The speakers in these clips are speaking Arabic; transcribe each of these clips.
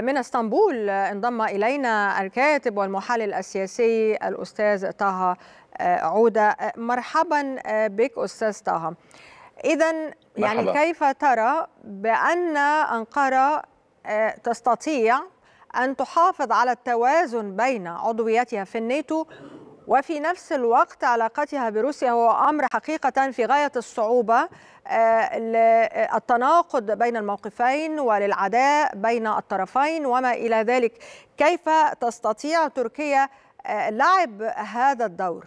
من اسطنبول انضم الينا الكاتب والمحلل السياسي الاستاذ طه آه، عوده آه، مرحبا آه، بك استاذ طه اذا يعني كيف ترى بان انقره تستطيع ان تحافظ على التوازن بين عضويتها في الناتو وفي نفس الوقت علاقتها بروسيا هو امر حقيقه في غايه الصعوبه آه، للتناقض بين الموقفين وللعداء بين الطرفين وما الى ذلك كيف تستطيع تركيا آه، لعب هذا الدور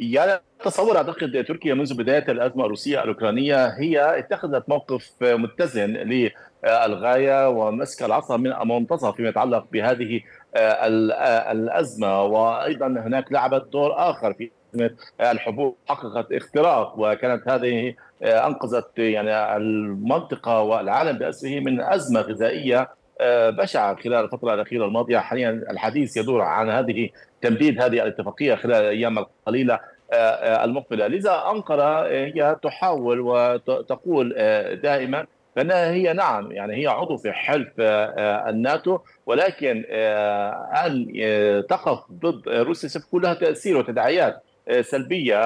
يعني تصور اعتقد تركيا منذ بدايه الازمه الروسيه الاوكرانيه هي اتخذت موقف متزن للغايه ومسك العصا من المنتصف فيما يتعلق بهذه آه، آه، الازمه وايضا هناك لعبت دور اخر في الحبوب حققت اختراق وكانت هذه آه، انقذت يعني المنطقه والعالم باسره من ازمه غذائيه بشعه خلال الفتره الاخيره الماضيه حاليا الحديث يدور عن هذه تمديد هذه الاتفاقيه خلال الايام القليله المقبله، لذا انقره آه، هي تحاول وتقول آه، دائما بانها هي نعم يعني هي عضو في حلف آه، الناتو ولكن ان تقف ضد روسيا سيكون لها تاثير وتداعيات سلبيه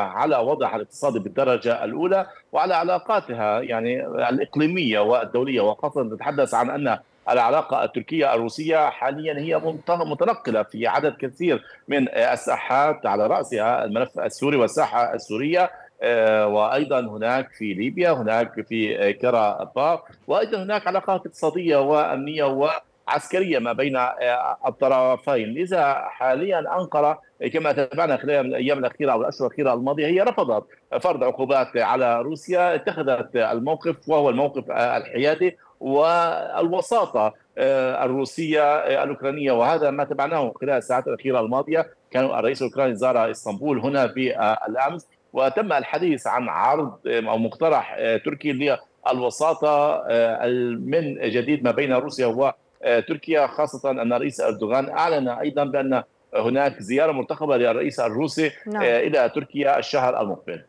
على وضعها الاقتصادي بالدرجه الاولى وعلى علاقاتها يعني الاقليميه والدوليه وخاصه نتحدث عن ان العلاقة التركية الروسية حاليا هي متنقلة في عدد كثير من الساحات على رأسها الملف السوري والساحة السورية آه، وايضا هناك في ليبيا هناك في كراباخ وايضا هناك علاقات اقتصاديه وامنيه و عسكريه ما بين آه، الطرفين، لذا حاليا انقره كما تابعنا خلال الايام الاخيره او الاشهر الاخيره الماضيه هي رفضت فرض عقوبات على روسيا، اتخذت الموقف وهو الموقف آه، الحيادي والوساطه آه، الروسيه آه، الاوكرانيه وهذا ما تبعناه خلال الساعات الاخيره الماضيه كان الرئيس الاوكراني زار اسطنبول هنا في آه، الامس وتم الحديث عن عرض او مقترح تركي للوساطه من جديد ما بين روسيا وتركيا خاصه ان الرئيس اردوغان اعلن ايضا بان هناك زياره مرتقبه للرئيس الروسي نعم. الى تركيا الشهر المقبل